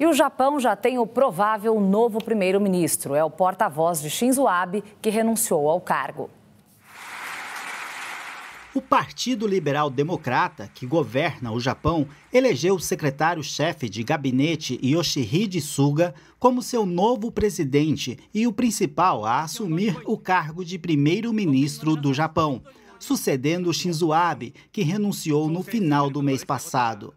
E o Japão já tem o provável novo primeiro-ministro. É o porta-voz de Shinzo Abe, que renunciou ao cargo. O Partido Liberal Democrata, que governa o Japão, elegeu o secretário-chefe de gabinete Yoshihide Suga como seu novo presidente e o principal a assumir o cargo de primeiro-ministro do Japão, sucedendo Shinzo Abe, que renunciou no final do mês passado.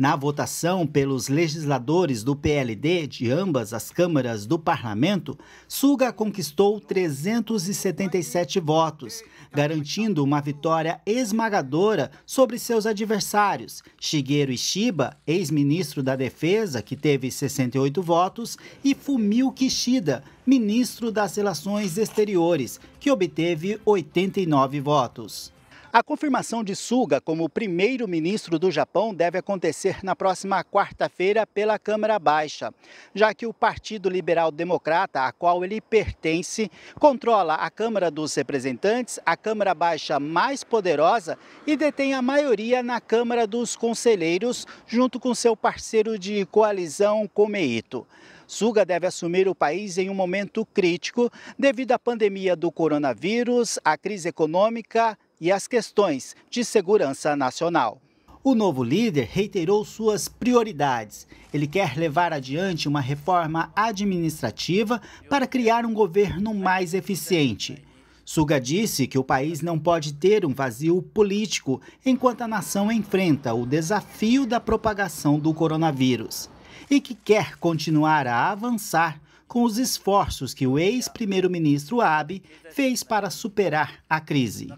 Na votação pelos legisladores do PLD de ambas as câmaras do parlamento, Suga conquistou 377 votos, garantindo uma vitória esmagadora sobre seus adversários, Shigeru Ishiba, ex-ministro da Defesa, que teve 68 votos, e Fumio Kishida, ministro das Relações Exteriores, que obteve 89 votos. A confirmação de Suga como primeiro-ministro do Japão deve acontecer na próxima quarta-feira pela Câmara Baixa, já que o Partido Liberal Democrata, a qual ele pertence, controla a Câmara dos Representantes, a Câmara Baixa mais poderosa e detém a maioria na Câmara dos Conselheiros, junto com seu parceiro de coalizão Komeito. Suga deve assumir o país em um momento crítico devido à pandemia do coronavírus, à crise econômica e as questões de segurança nacional. O novo líder reiterou suas prioridades. Ele quer levar adiante uma reforma administrativa para criar um governo mais eficiente. Suga disse que o país não pode ter um vazio político enquanto a nação enfrenta o desafio da propagação do coronavírus e que quer continuar a avançar com os esforços que o ex-primeiro-ministro Abe fez para superar a crise.